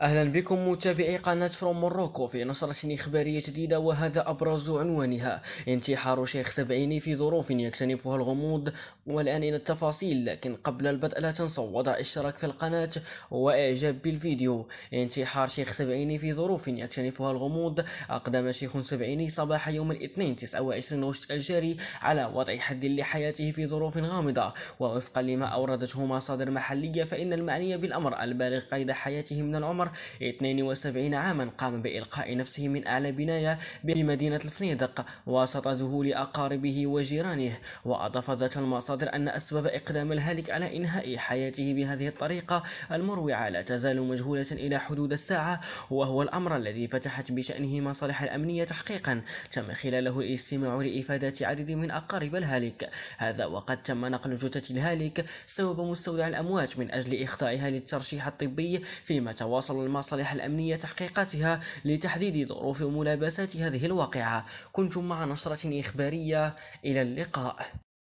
اهلا بكم متابعي قناة فروم موروكو في نشرة اخبارية جديدة وهذا ابرز عنوانها انتحار شيخ سبعيني في ظروف يكتنفها الغموض والان الى التفاصيل لكن قبل البدء لا تنسوا وضع اشتراك في القناة واعجاب بالفيديو انتحار شيخ سبعيني في ظروف يكتنفها الغموض اقدم شيخ سبعيني صباح يوم الاثنين 29 غشت الجاري على وضع حد لحياته في ظروف غامضة ووفقا لما اوردته مصادر محلية فان المعني بالامر البالغ قيد حياته من العمر عمر 72 عاما قام بإلقاء نفسه من أعلى بناية بمدينة الفنيدق وسط ذهول أقاربه وجيرانه وأضاف ذات المصادر أن أسباب إقدام الهالك على إنهاء حياته بهذه الطريقة المروعة لا تزال مجهولة إلى حدود الساعة وهو الأمر الذي فتحت بشأنه مصالح الأمنية تحقيقا تم خلاله الاستماع لإفادة عدد من أقارب الهالك هذا وقد تم نقل جثة الهالك سبب مستودع الأموات من أجل إخضاعها للترشيح الطبي فيما تواصل تتواصل المصالح الأمنية تحقيقاتها لتحديد ظروف ملابسات هذه الواقعة كنتم مع نشرة إخبارية إلى اللقاء